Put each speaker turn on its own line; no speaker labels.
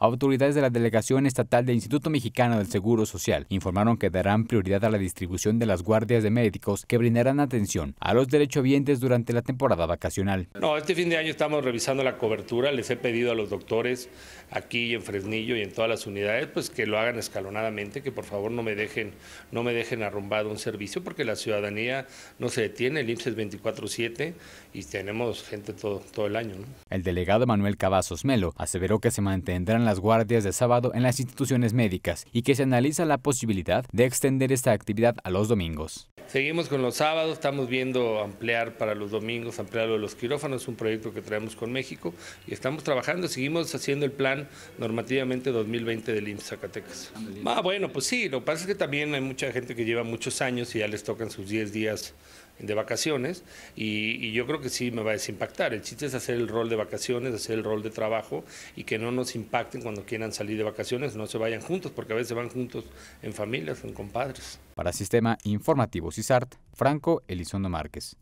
Autoridades de la Delegación Estatal del Instituto Mexicano del Seguro Social informaron que darán prioridad a la distribución de las guardias de médicos que brindarán atención a los derechohabientes durante la temporada vacacional.
No, este fin de año estamos revisando la cobertura. Les he pedido a los doctores aquí en Fresnillo y en todas las unidades pues que lo hagan escalonadamente, que por favor no me dejen, no me dejen arrumbado un servicio porque la ciudadanía no se detiene, el IMSS es 24-7 y tenemos gente todo, todo el año.
El delegado Manuel Cavazos Melo aseveró que se mantendrán las guardias de sábado en las instituciones médicas y que se analiza la posibilidad de extender esta actividad a los domingos.
Seguimos con los sábados, estamos viendo ampliar para los domingos, ampliar los quirófanos, un proyecto que traemos con México y estamos trabajando, seguimos haciendo el plan normativamente 2020 del IMSS Zacatecas. Ah, bueno, pues sí, lo que pasa es que también hay mucha gente que lleva muchos años y ya les tocan sus 10 días de vacaciones y, y, yo creo que sí me va a desimpactar. El chiste es hacer el rol de vacaciones, hacer el rol de trabajo y que no nos impacte cuando quieran salir de vacaciones, no se vayan juntos, porque a veces van juntos en familias, en compadres.
Para Sistema Informativo CISART, Franco Elizondo Márquez.